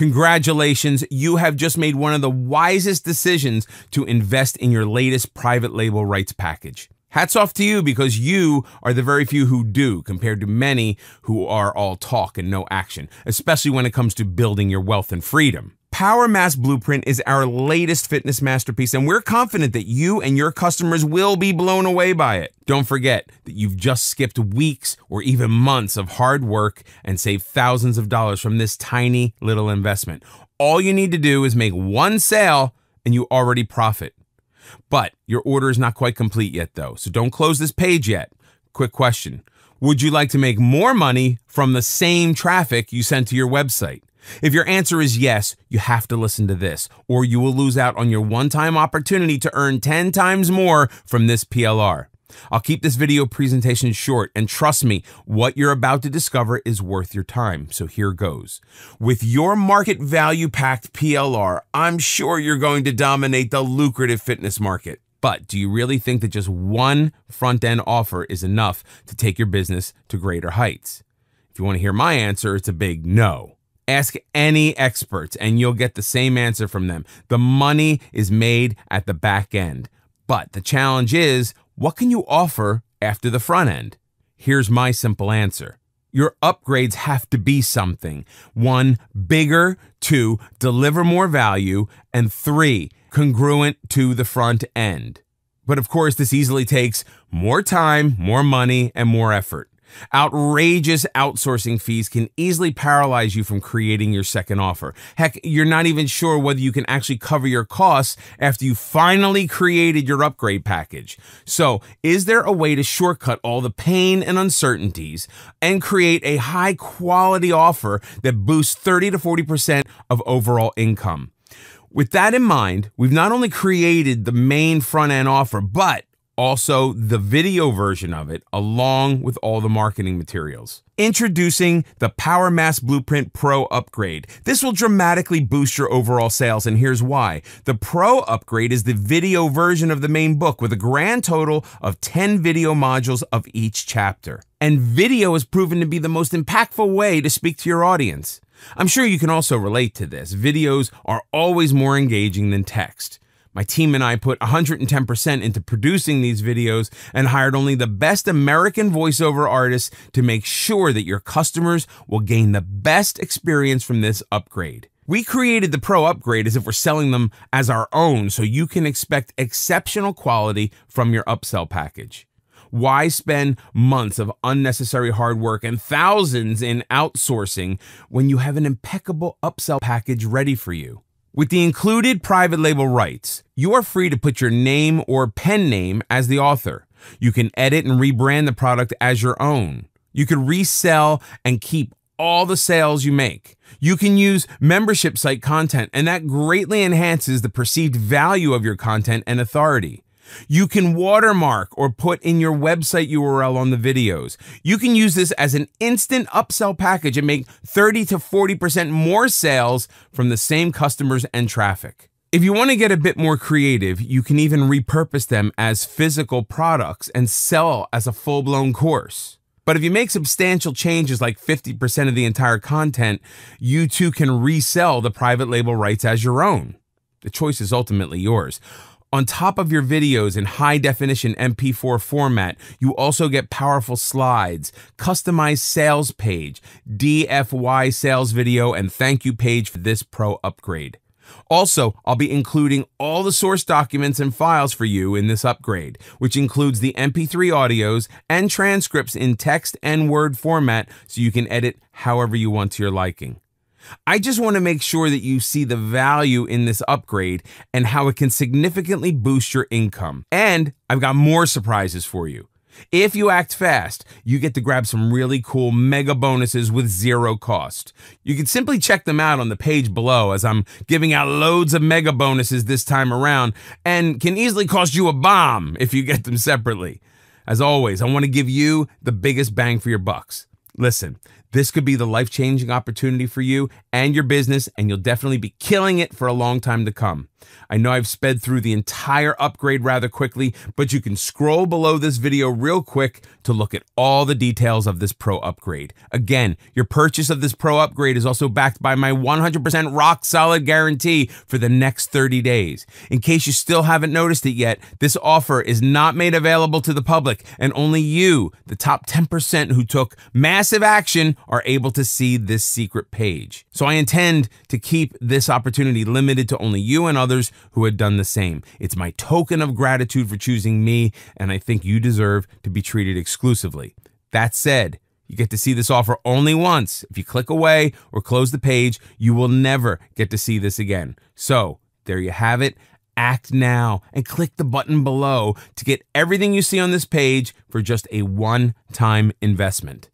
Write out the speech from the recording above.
Congratulations, you have just made one of the wisest decisions to invest in your latest private label rights package. Hats off to you because you are the very few who do compared to many who are all talk and no action, especially when it comes to building your wealth and freedom. Power Mass Blueprint is our latest fitness masterpiece, and we're confident that you and your customers will be blown away by it. Don't forget that you've just skipped weeks or even months of hard work and saved thousands of dollars from this tiny little investment. All you need to do is make one sale and you already profit. But your order is not quite complete yet, though, so don't close this page yet. Quick question Would you like to make more money from the same traffic you sent to your website? If your answer is yes, you have to listen to this, or you will lose out on your one-time opportunity to earn 10 times more from this PLR. I'll keep this video presentation short, and trust me, what you're about to discover is worth your time, so here goes. With your market value-packed PLR, I'm sure you're going to dominate the lucrative fitness market. But do you really think that just one front-end offer is enough to take your business to greater heights? If you want to hear my answer, it's a big no. Ask any experts and you'll get the same answer from them. The money is made at the back end. But the challenge is what can you offer after the front end? Here's my simple answer. Your upgrades have to be something. One, bigger. Two, deliver more value. And three, congruent to the front end. But of course, this easily takes more time, more money, and more effort. Outrageous outsourcing fees can easily paralyze you from creating your second offer. Heck, you're not even sure whether you can actually cover your costs after you finally created your upgrade package. So, is there a way to shortcut all the pain and uncertainties and create a high quality offer that boosts 30 to 40% of overall income? With that in mind, we've not only created the main front end offer, but also the video version of it, along with all the marketing materials. Introducing the PowerMass Blueprint Pro upgrade. This will dramatically boost your overall sales, and here's why. The Pro upgrade is the video version of the main book with a grand total of 10 video modules of each chapter. And video has proven to be the most impactful way to speak to your audience. I'm sure you can also relate to this. Videos are always more engaging than text. My team and I put 110% into producing these videos and hired only the best American voiceover artists to make sure that your customers will gain the best experience from this upgrade. We created the Pro Upgrade as if we're selling them as our own so you can expect exceptional quality from your upsell package. Why spend months of unnecessary hard work and thousands in outsourcing when you have an impeccable upsell package ready for you? With the included private label rights, you are free to put your name or pen name as the author. You can edit and rebrand the product as your own. You can resell and keep all the sales you make. You can use membership site content, and that greatly enhances the perceived value of your content and authority. You can watermark or put in your website URL on the videos. You can use this as an instant upsell package and make 30 to 40% more sales from the same customers and traffic. If you want to get a bit more creative, you can even repurpose them as physical products and sell as a full blown course. But if you make substantial changes like 50% of the entire content, you too can resell the private label rights as your own. The choice is ultimately yours. On top of your videos in high definition MP4 format, you also get powerful slides, customized sales page, DFY sales video, and thank you page for this pro upgrade. Also, I'll be including all the source documents and files for you in this upgrade, which includes the MP3 audios and transcripts in text and Word format so you can edit however you want to your liking. I just want to make sure that you see the value in this upgrade and how it can significantly boost your income. And I've got more surprises for you. If you act fast, you get to grab some really cool mega bonuses with zero cost. You can simply check them out on the page below as I'm giving out loads of mega bonuses this time around and can easily cost you a bomb if you get them separately. As always, I want to give you the biggest bang for your bucks. Listen, this could be the life changing opportunity for you and your business, and you'll definitely be killing it for a long time to come. I know I've sped through the entire upgrade rather quickly, but you can scroll below this video real quick to look at all the details of this pro upgrade. Again, your purchase of this pro upgrade is also backed by my 100% rock solid guarantee for the next 30 days. In case you still haven't noticed it yet, this offer is not made available to the public, and only you, the top 10% who took massive action, are able to see this secret page. So I intend to keep this opportunity limited to only you and others who had done the same. It's my token of gratitude for choosing me, and I think you deserve to be treated exclusively. That said, you get to see this offer only once. If you click away or close the page, you will never get to see this again. So there you have it. Act now and click the button below to get everything you see on this page for just a one time investment.